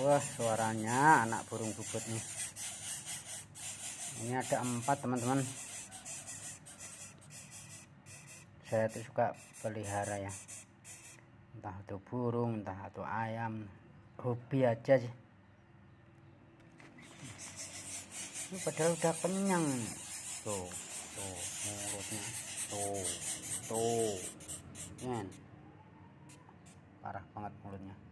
wah suaranya anak burung bubut nih ini ada empat teman-teman saya tuh suka pelihara ya entah itu burung entah itu ayam hobi aja sih ini padahal udah kenyang tuh tuh mulutnya tuh tuh Ini. parah banget mulutnya